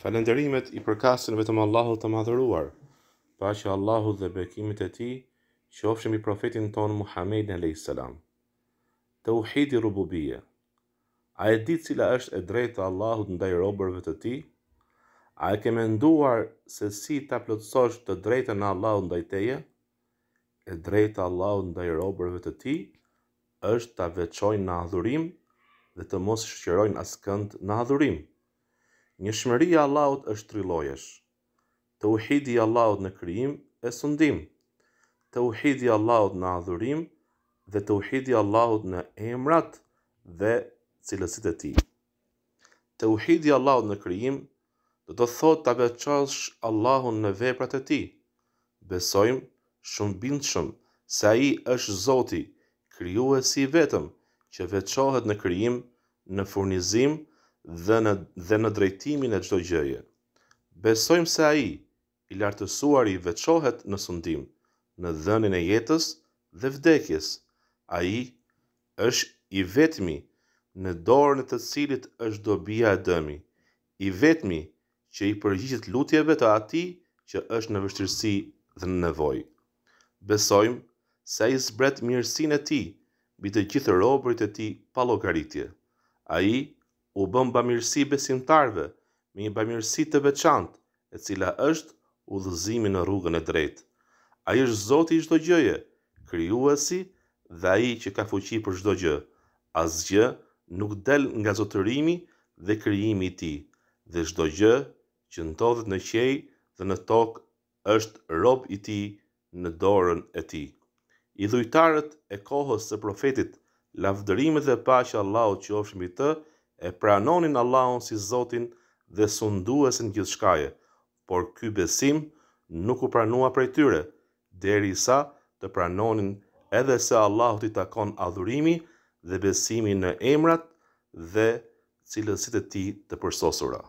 Falënderimet i përkasin vetëm Allahut të Madhëruar, paqja Allahut dhe bekimet e Tij qofshin mbi profetin ton Muhammedin alayhis salam. Tauhidi rububiyya. A e di cila është e drejta e Allahut ndaj robërve të Tij? A e ke menduar se si ta plotësosh të drejtën e Allahut ndaj Teje? E drejta e Allahut ndaj robërve të Tij është ta veçojnë në adhurim dhe të mos shqyrojnë askënd në adhurim. Një shmëri i Allahut është tri lojesh. Të uhidi i Allahut në kryim e sundim. Të uhidi i Allahut në adhurim dhe të uhidi i Allahut në emrat dhe cilësit e ti. Të uhidi i Allahut në kryim dhe të thot të veqash Allahun në veprat e ti. Besojmë shumë bindë shumë se a i është zoti kryu e si vetëm që veqohet në kryim në furnizim dhe në, dhe në drejtimin e gjdo gjëje. Besojmë se a i, i lartësuar i veqohet në sundim, në dhenin e jetës dhe vdekjes, a i është i vetmi në dorën e të cilit është dobia e dëmi, i vetmi që i përgjithit lutjeve të ati që është në vështërsi dhe në nevoj. Besojmë se a i zbret mirësin e ti, bitë gjithë robërit e ti pa logaritje. A i, u bën bëmirësi besimtarve me një bamirësi të veçantë, e cila është udhëzimi në rrugën e drejtë. Ai është Zoti i çdo gjëje, krijuesi dhe ai që ka fuqi për çdo gjë. Asgjë nuk del nga zotërimi dhe krijimi i ti, tij, dhe çdo gjë që ndodhet në qej dhe në tokë është rob i tij në dorën e tij. I dhujtarët e kohës së profetit, lavdërimet dhe paqja Allahut qofshin mbi të, e pranonin Allahun si Zotin dhe sunduesin gjithë shkaje, por ky besim nuk u pranua prej tyre, deri sa të pranonin edhe se Allahut i takon adhurimi dhe besimi në emrat dhe cilësit e ti të përsosura.